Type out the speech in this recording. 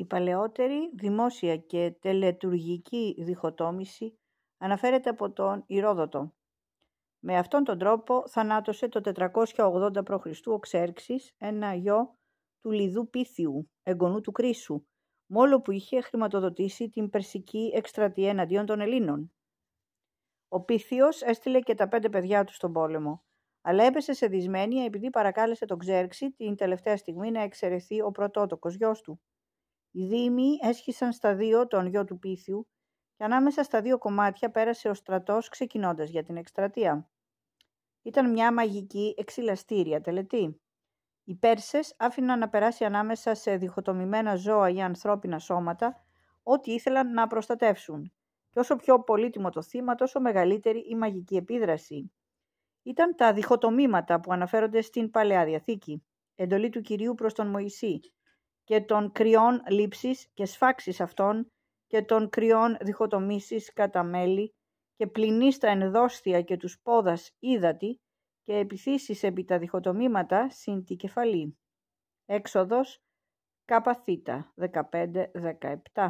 Η παλαιότερη δημόσια και τελετουργική διχοτόμηση αναφέρεται από τον Ηρόδοτο. Με αυτόν τον τρόπο θανάτωσε το 480 π.Χ. ο Ξέρξης ένα γιο του Λιδού Πίθιου, εγγονού του Κρίσου, μόλο που είχε χρηματοδοτήσει την περσική εκστρατεία εναντίον των Ελλήνων. Ο Πίθιος έστειλε και τα πέντε παιδιά του στον πόλεμο, αλλά έπεσε σε δυσμένεια επειδή παρακάλεσε τον Ξέρξη την τελευταία στιγμή να εξαιρεθεί ο πρωτότοκος γιος του, οι Δήμοι έσχισαν στα δύο τον γιο του Πίθιου και ανάμεσα στα δύο κομμάτια πέρασε ο στρατός ξεκινώντας για την εκστρατεία. Ήταν μια μαγική εξυλαστήρια τελετή. Οι πέρσες άφηναν να περάσει ανάμεσα σε διχοτομημένα ζώα ή ανθρώπινα σώματα ό,τι ήθελαν να προστατεύσουν. Και όσο πιο πολύτιμο το θύμα, τόσο μεγαλύτερη η μαγική επίδραση. Ήταν τα διχοτομήματα που αναφέρονται στην Παλαιά Διαθήκη. Εντολή του Κυρίου προς τον Μωυσή και των κρυών λήψης και σφάξεις αυτών και των κρυών διχοτομήσεις κατά μέλη και πληνείς τα ενδόστια και τους πόδας ύδατη και επιθύσεις επί τα διχοτομήματα συν τη κεφαλή. Έξοδος καπαθήτα 15-17